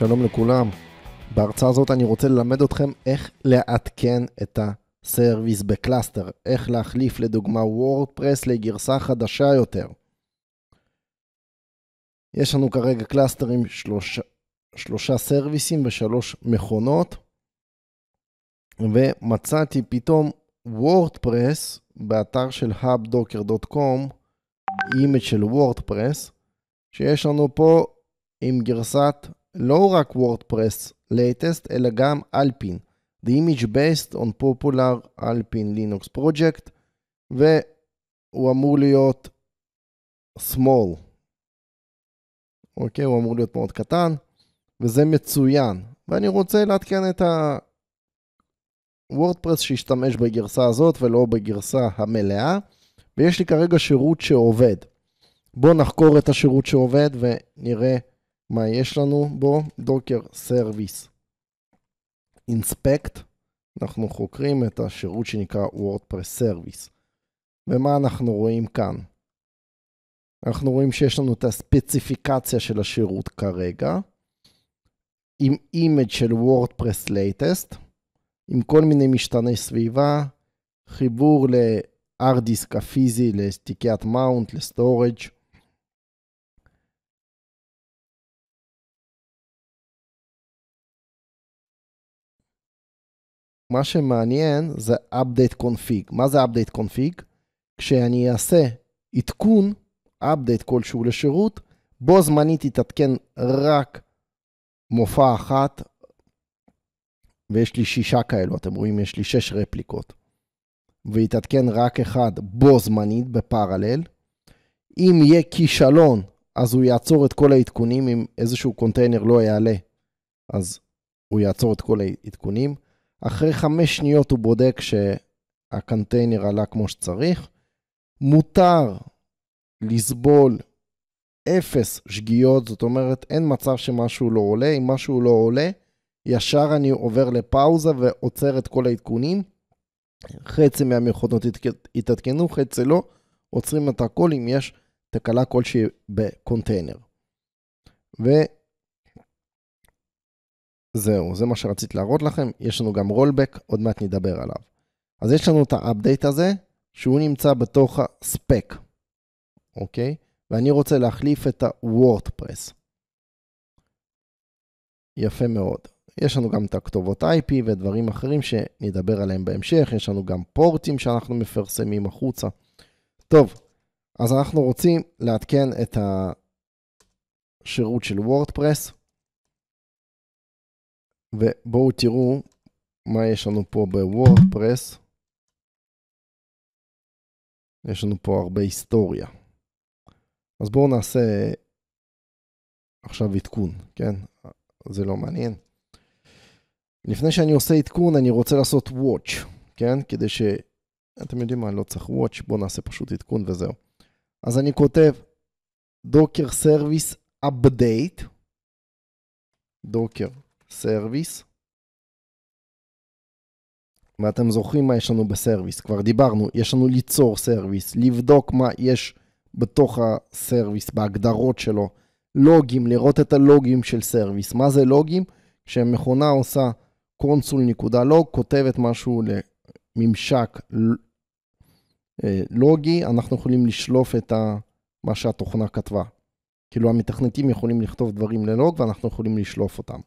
שלום לכולם. בהרצאה הזאת אני רוצה ללמד אתכם איך לעדכן את הסרוויס בקלאסטר, איך להחליף לדוגמה וורדפרס לגרסה חדשה יותר. יש לנו כרגע קלאסטר עם שלושה, שלושה סרוויסים ושלוש מכונות, ומצאתי פתאום וורדפרס באתר של hubdocker.com, אימג' של וורדפרס, שיש לנו פה עם גרסת לא רק וורדפרס לייטסט, אלא גם אלפין. The image based on popular אלפין לינוקס פרויקט, והוא אמור להיות small. אוקיי, okay, הוא אמור להיות מאוד קטן, וזה מצוין. ואני רוצה לעדכן את הוורדפרס שהשתמש בגרסה הזאת ולא בגרסה המלאה, ויש לי כרגע שירות שעובד. בואו נחקור את השירות שעובד ונראה מה יש לנו בו? דוקר סרוויס אינספקט, אנחנו חוקרים את השירות שנקרא וורדפרס סרוויס. ומה אנחנו רואים כאן? אנחנו רואים שיש לנו את הספציפיקציה של השירות כרגע, עם אימג' של וורדפרס לייטסט, עם כל מיני משתני סביבה, חיבור ל-hard disk הפיזי, לתיקיית מאונט, לסטורג', מה שמעניין זה update config. מה זה update config? כשאני אעשה עדכון, update כלשהו לשירות, בו זמנית יתעדכן רק מופע אחת, ויש לי שישה כאלו, אתם רואים, יש לי שש רפליקות. ויתעדכן רק אחד בו זמנית, בפרלל. אם יהיה כישלון, אז הוא יעצור את כל העדכונים, אם איזשהו קונטיינר לא יעלה, אז הוא יעצור את כל העדכונים. אחרי חמש שניות הוא בודק שהקנטיינר עלה כמו שצריך. מותר לסבול אפס שגיאות, זאת אומרת, אין מצב שמשהו לא עולה. אם משהו לא עולה, ישר אני עובר לפאוזה ועוצר את כל העדכונים. חצי מהמכונות התעדכנו, חצי לא. עוצרים את הכל אם יש תקלה כלשהי בקונטיינר. ו... זהו, זה מה שרציתי להראות לכם, יש לנו גם רולבק, עוד מעט נדבר עליו. אז יש לנו את האפדייט הזה, שהוא נמצא בתוך הספק, אוקיי? ואני רוצה להחליף את הוורדפרס. יפה מאוד. יש לנו גם את הכתובות IP ודברים אחרים שנדבר עליהם בהמשך, יש לנו גם פורטים שאנחנו מפרסמים החוצה. טוב, אז אנחנו רוצים לעדכן את השירות של וורדפרס. ובואו תראו מה יש לנו פה בוורדפרס. יש לנו פה הרבה היסטוריה. אז בואו נעשה עכשיו עדכון, כן? זה לא מעניין. לפני שאני עושה עדכון, אני רוצה לעשות Watch, כן? כדי ש... אתם יודעים מה, לא צריך Watch, בואו נעשה פשוט עדכון וזהו. אז אני כותב Docker Service Update, Docker סרוויס. ואתם זוכרים מה יש לנו בסרוויס, כבר דיברנו, יש לנו ליצור סרוויס, לבדוק מה יש בתוך הסרוויס, בהגדרות שלו, לוגים, לראות את הלוגים של סרוויס. מה זה לוגים? כשמכונה עושה קונסול נקודה לוג, כותבת משהו לממשק אה, לוגי, אנחנו יכולים לשלוף את מה שהתוכנה כתבה. כאילו המתכנתים יכולים לכתוב דברים ללוג ואנחנו יכולים לשלוף אותם.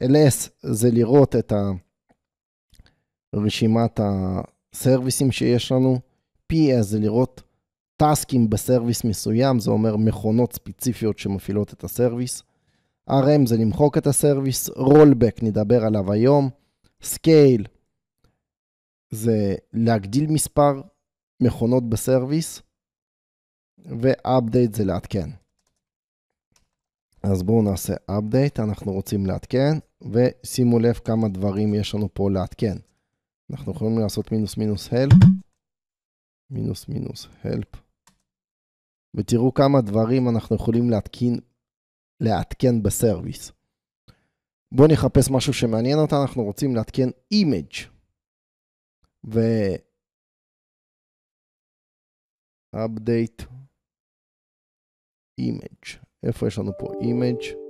LS זה לראות את רשימת הסרוויסים שיש לנו, PS זה לראות טאסקים בסרוויס מסוים, זה אומר מכונות ספציפיות שמפעילות את הסרוויס, RM זה למחוק את הסרוויס, rollback נדבר עליו היום, scale זה להגדיל מספר מכונות בסרוויס, ו-update זה לעדכן. אז בואו נעשה update, אנחנו רוצים לעדכן, ושימו לב כמה דברים יש לנו פה לעדכן. אנחנו יכולים לעשות מינוס מינוס help, מינוס מינוס help, ותראו כמה דברים אנחנו יכולים להתקין, לעדכן בסרוויס. בואו נחפש משהו שמעניין אותה, אנחנו רוצים לעדכן image. ו... update image. איפה יש לנו פה image?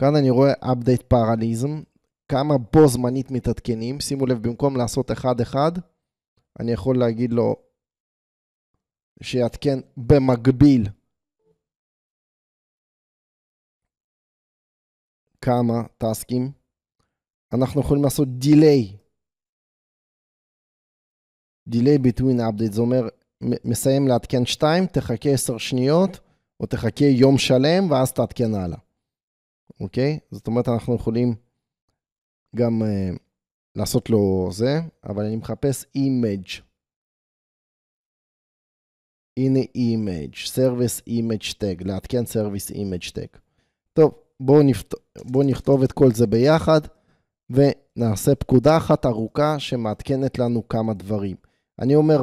כאן אני רואה update parallelism, כמה בו זמנית מתעדכנים, שימו לב, במקום לעשות אחד-אחד, אני יכול להגיד לו שיעדכן במקביל כמה טסקים, אנחנו יכולים לעשות דיליי. דיליי between update, זה אומר, מסיים לעדכן 2, תחכה 10 שניות, או תחכה יום שלם, ואז תעדכן הלאה. אוקיי? זאת אומרת, אנחנו יכולים גם uh, לעשות לו זה, אבל אני מחפש image. הנה image, service image tag, לעדכן service image tag. טוב, בואו נפת... בוא נכתוב את כל זה ביחד, ונעשה פקודה אחת ארוכה שמעדכנת לנו כמה דברים. אני אומר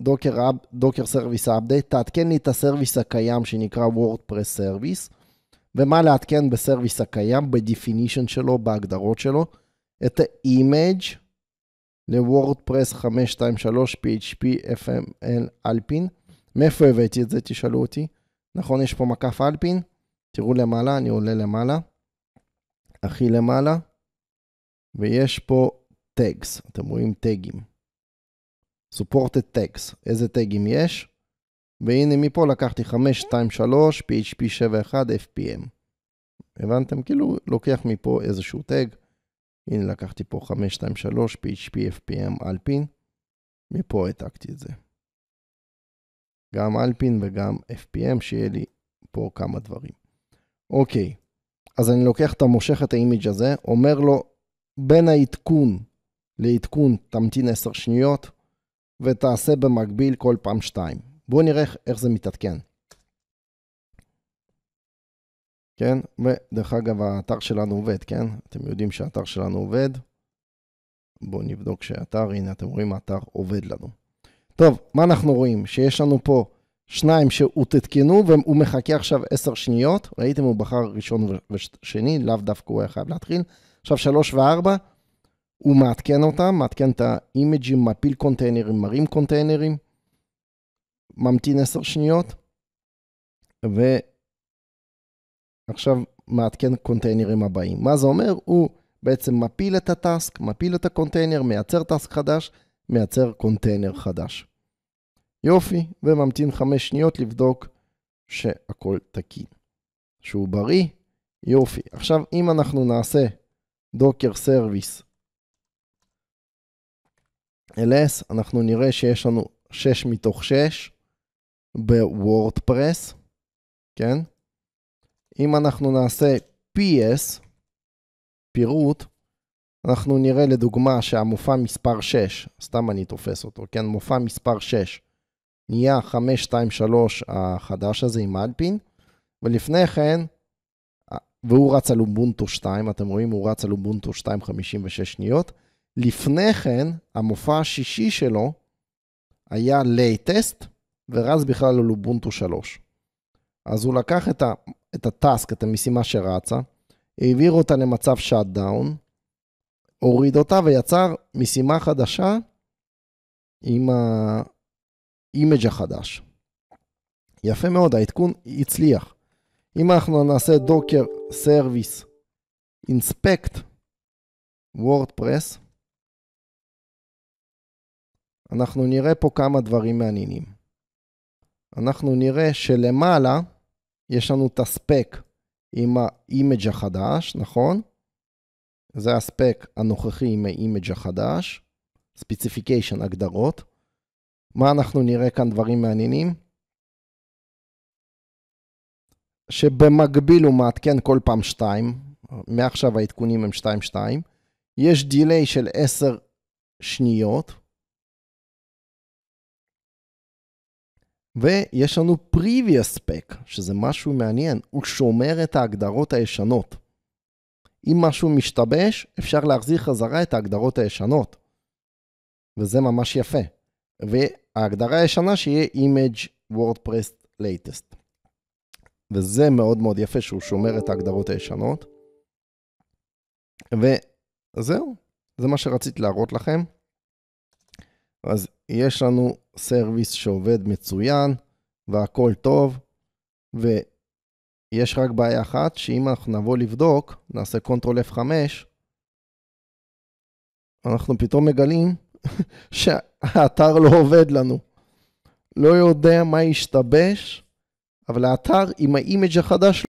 בדוקר דוקר סרוויס אפדייט, תעדכן לי את הסרוויס הקיים שנקרא וורדפרס סרוויס, ומה לעדכן בסרוויס הקיים, בדפינישן שלו, בהגדרות שלו, את ה-image לוורדפרס 523 PHP FML אלפין. מאיפה הבאתי את זה, תשאלו אותי. נכון, יש פה מקף אלפין? תראו למעלה, אני עולה למעלה, הכי למעלה, ויש פה טאגס, אתם רואים טאגים. supported tags, איזה טאגים יש, והנה מפה לקחתי 3, PHP 1, FPM. הבנתם? כאילו לוקח מפה איזשהו טאג, הנה לקחתי פה 3, PHP, FPM, אלפין, מפה העתקתי את זה. גם אלפין וגם FPM, שיהיה לי פה כמה דברים. אוקיי, אז אני לוקח את המושך את האימיג' הזה, אומר לו, בין העדכון לעדכון תמתין 10 שניות, ותעשה במקביל כל פעם 2. בואו נראה איך זה מתעדכן. כן, ודרך אגב, האתר שלנו עובד, כן? אתם יודעים שהאתר שלנו עובד. בואו נבדוק שהאתר, הנה, אתם רואים, האתר עובד לנו. טוב, מה אנחנו רואים? שיש לנו פה שניים שהוא תתקנו והוא מחכה עכשיו עשר שניות, ראיתם הוא בחר ראשון ושני, לאו דווקא הוא היה חייב להתחיל. עכשיו שלוש וארבע, הוא מעדכן אותם, מעדכן את האימג'ים, מפיל קונטיינרים, מרים קונטיינרים, ממתין עשר שניות, ועכשיו מעדכן קונטיינרים הבאים. מה זה אומר? הוא בעצם מפיל את הטאסק, מפיל את הקונטיינר, מייצר טאסק חדש, מייצר קונטיינר חדש. יופי, וממתין חמש שניות לבדוק שהכל תקין. שהוא בריא, יופי. עכשיו, אם אנחנו נעשה דוקר סרוויס ls, אנחנו נראה שיש לנו 6 מתוך 6 בוורדפרס, כן? אם אנחנו נעשה ps, פירוט, אנחנו נראה לדוגמה שהמופע מספר 6, סתם אני תופס אותו, כן? מופע מספר 6 נהיה 523 החדש הזה עם אלפין, ולפני כן, והוא רץ על אובונטו 2, אתם רואים, הוא רץ על אובונטו 2, 56 שניות. לפני כן, המופע השישי שלו היה לייטסט, ורץ בכלל על אובונטו 3. אז הוא לקח את, ה, את הטאסק, את המשימה שרצה, העביר אותה למצב שאט דאון, הוריד אותה ויצר משימה חדשה עם, האימג' החדש. יפה מאוד, העדכון הצליח. אם אנחנו נעשה דוקר סרוויס inspect וורדפרס, אנחנו נראה פה כמה דברים מעניינים. אנחנו נראה שלמעלה יש לנו את הספק עם האימג' החדש, נכון? זה הספק הנוכחי עם האימג' החדש, ספציפיקיישן הגדרות. מה אנחנו נראה כאן דברים מעניינים? שבמקביל הוא מעדכן כל פעם 2, מעכשיו העדכונים הם 2-2, יש דיליי של 10 שניות, ויש לנו previous spec, שזה משהו מעניין, הוא שומר את ההגדרות הישנות. אם משהו משתבש, אפשר להחזיר חזרה את ההגדרות הישנות, וזה ממש יפה. ההגדרה הישנה שיהיה image wordpress latest. וזה מאוד מאוד יפה שהוא שומר את ההגדרות הישנות. וזהו, זה מה שרציתי להראות לכם. אז יש לנו סרוויס שעובד מצוין והכל טוב, ויש רק בעיה אחת, שאם אנחנו נבוא לבדוק, נעשה Ctrl F5, אנחנו פתאום מגלים שהאתר לא עובד לנו. לא יודע מה השתבש, אבל האתר עם האימג' החדש